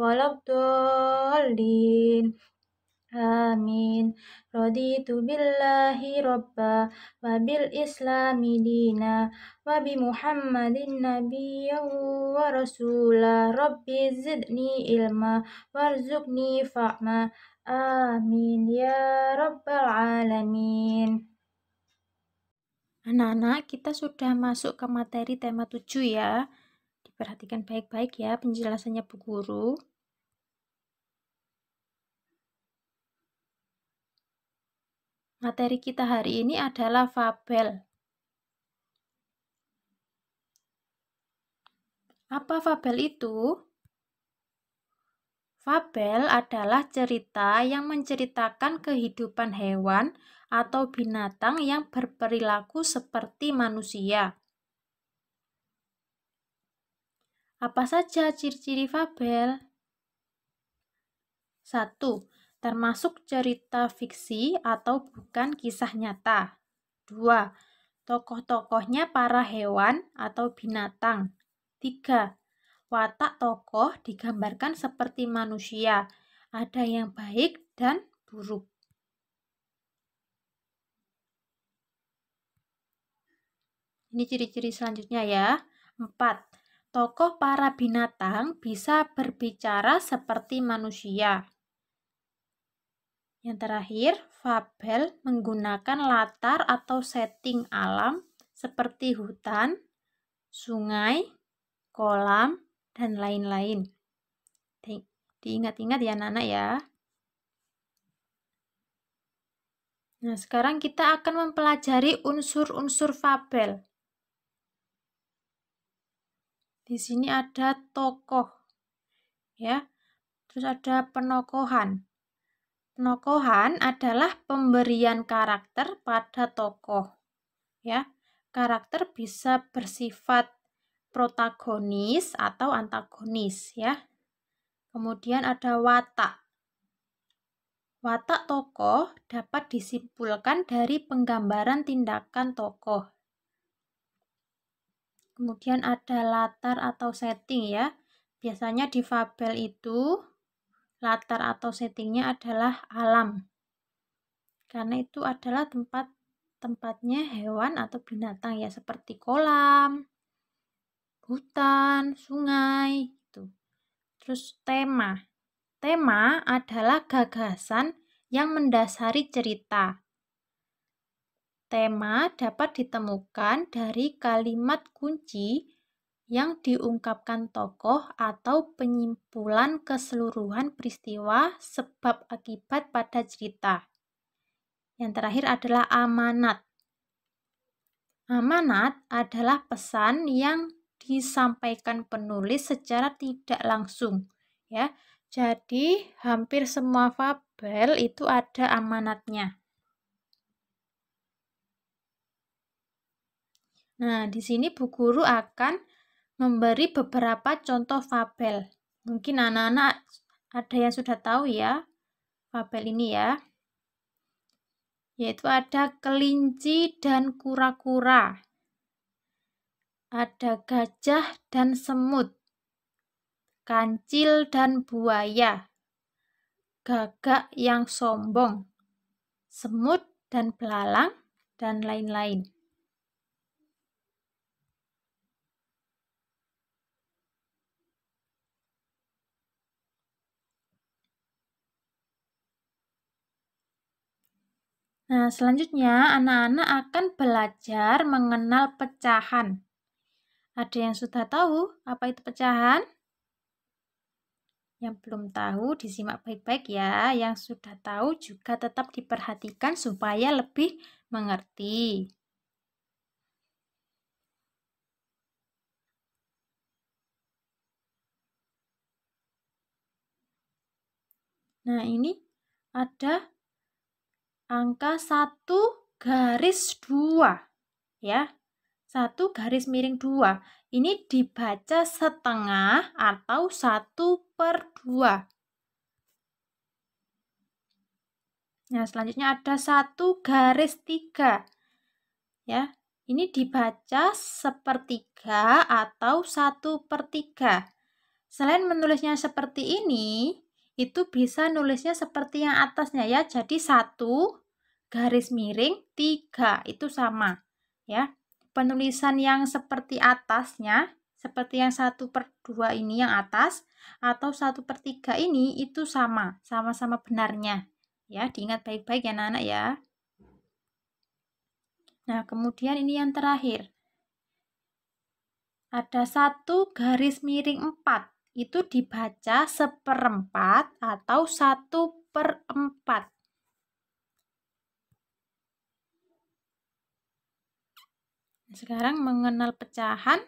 walabdolin. Amin. Raditu billahi robba wa bil islami dina wa bi muhammadin nabiyyahu wa rasula rabbi zidni ilma warzuqni fa'ma. Amin ya rabbal alamin. Anak-anak, kita sudah masuk ke materi tema 7 ya. Perhatikan baik-baik ya penjelasannya Bu Guru. Materi kita hari ini adalah fabel. Apa fabel itu? Fabel adalah cerita yang menceritakan kehidupan hewan atau binatang yang berperilaku seperti manusia. Apa saja ciri-ciri fabel? 1. Termasuk cerita fiksi atau bukan kisah nyata. 2. Tokoh-tokohnya para hewan atau binatang. 3. Watak tokoh digambarkan seperti manusia, ada yang baik dan buruk. Ini ciri-ciri selanjutnya ya. 4 tokoh para binatang bisa berbicara seperti manusia. Yang terakhir, fabel menggunakan latar atau setting alam seperti hutan, sungai, kolam, dan lain-lain. Diingat-ingat ya Nana ya. Nah, sekarang kita akan mempelajari unsur-unsur fabel. Di sini ada tokoh. Ya. Terus ada penokohan. Penokohan adalah pemberian karakter pada tokoh. Ya. Karakter bisa bersifat protagonis atau antagonis ya. Kemudian ada watak. Watak tokoh dapat disimpulkan dari penggambaran tindakan tokoh Kemudian ada latar atau setting ya. Biasanya di fabel itu latar atau settingnya adalah alam. Karena itu adalah tempat tempatnya hewan atau binatang ya seperti kolam, hutan, sungai itu. Terus tema. Tema adalah gagasan yang mendasari cerita tema dapat ditemukan dari kalimat kunci yang diungkapkan tokoh atau penyimpulan keseluruhan peristiwa sebab akibat pada cerita. Yang terakhir adalah amanat. Amanat adalah pesan yang disampaikan penulis secara tidak langsung, ya. Jadi, hampir semua fabel itu ada amanatnya. Nah, di sini Bu Guru akan memberi beberapa contoh fabel. Mungkin anak-anak ada yang sudah tahu ya fabel ini ya. Yaitu ada kelinci dan kura-kura. Ada gajah dan semut. Kancil dan buaya. Gagak yang sombong. Semut dan belalang dan lain-lain. Nah, selanjutnya anak-anak akan belajar mengenal pecahan. Ada yang sudah tahu apa itu pecahan? Yang belum tahu disimak baik-baik ya. Yang sudah tahu juga tetap diperhatikan supaya lebih mengerti. Nah, ini ada angka 1 garis 2 ya. 1 garis miring 2. Ini dibaca setengah atau 1 per 2. Nah, selanjutnya ada 1 garis 3. Ya, ini dibaca sepertiga atau 1 per 3. Selain menulisnya seperti ini, itu bisa nulisnya seperti yang atasnya ya. Jadi satu garis miring tiga itu sama ya. Penulisan yang seperti atasnya seperti yang satu per dua ini yang atas atau satu per tiga ini itu sama sama-sama benarnya ya diingat baik-baik ya anak-anak ya nah kemudian ini yang terakhir ada satu garis miring empat itu dibaca seperempat atau satu per empat. Sekarang mengenal pecahan.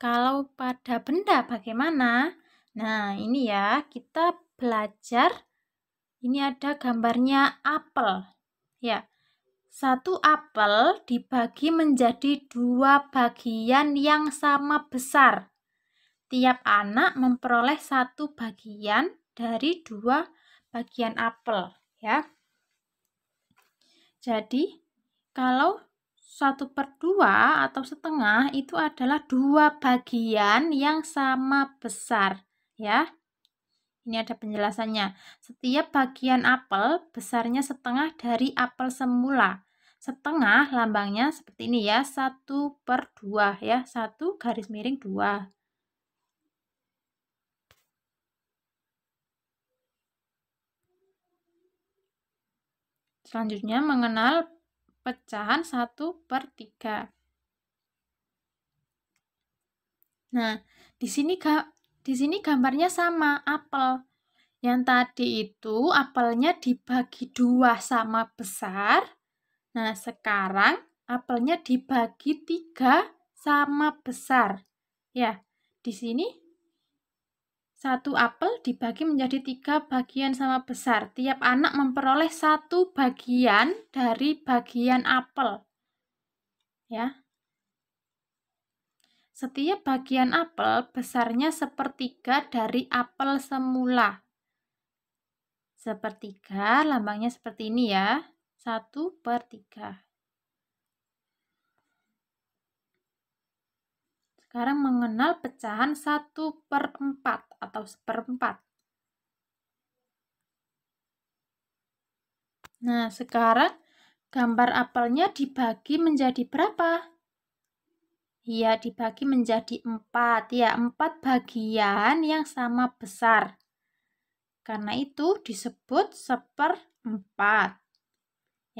Kalau pada benda bagaimana? Nah, ini ya, kita belajar. Ini ada gambarnya apel. Ya, satu apel dibagi menjadi dua bagian yang sama besar. Tiap anak memperoleh satu bagian dari dua bagian apel, ya. Jadi, kalau satu per dua atau setengah itu adalah dua bagian yang sama besar, ya. Ini ada penjelasannya. Setiap bagian apel besarnya setengah dari apel semula. Setengah lambangnya seperti ini ya, satu per dua, ya, satu garis miring dua. Selanjutnya mengenal pecahan 1 per 3. Nah, di sini di sini gambarnya sama apel. Yang tadi itu apelnya dibagi dua sama besar. Nah, sekarang apelnya dibagi tiga sama besar. Ya, di sini satu apel dibagi menjadi tiga bagian sama besar. Tiap anak memperoleh satu bagian dari bagian apel. Ya. Setiap bagian apel besarnya sepertiga dari apel semula. Sepertiga, lambangnya seperti ini ya. Satu per tiga. Sekarang mengenal pecahan 1 per 4 atau 1 per 4. Nah, sekarang gambar apelnya dibagi menjadi berapa? Ya, dibagi menjadi 4. Ya, 4 bagian yang sama besar. Karena itu disebut 1 4.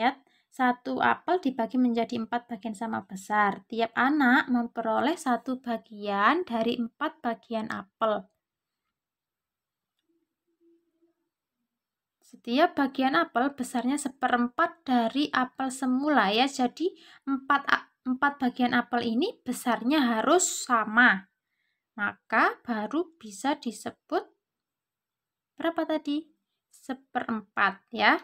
Ya, satu apel dibagi menjadi empat bagian sama besar. Tiap anak memperoleh satu bagian dari empat bagian apel. Setiap bagian apel besarnya seperempat dari apel semula ya. Jadi empat empat bagian apel ini besarnya harus sama. Maka baru bisa disebut berapa tadi? Seperempat ya.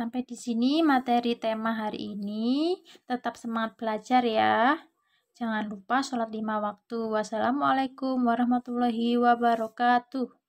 Sampai di sini materi tema hari ini. Tetap semangat belajar ya. Jangan lupa sholat lima waktu. Wassalamualaikum warahmatullahi wabarakatuh.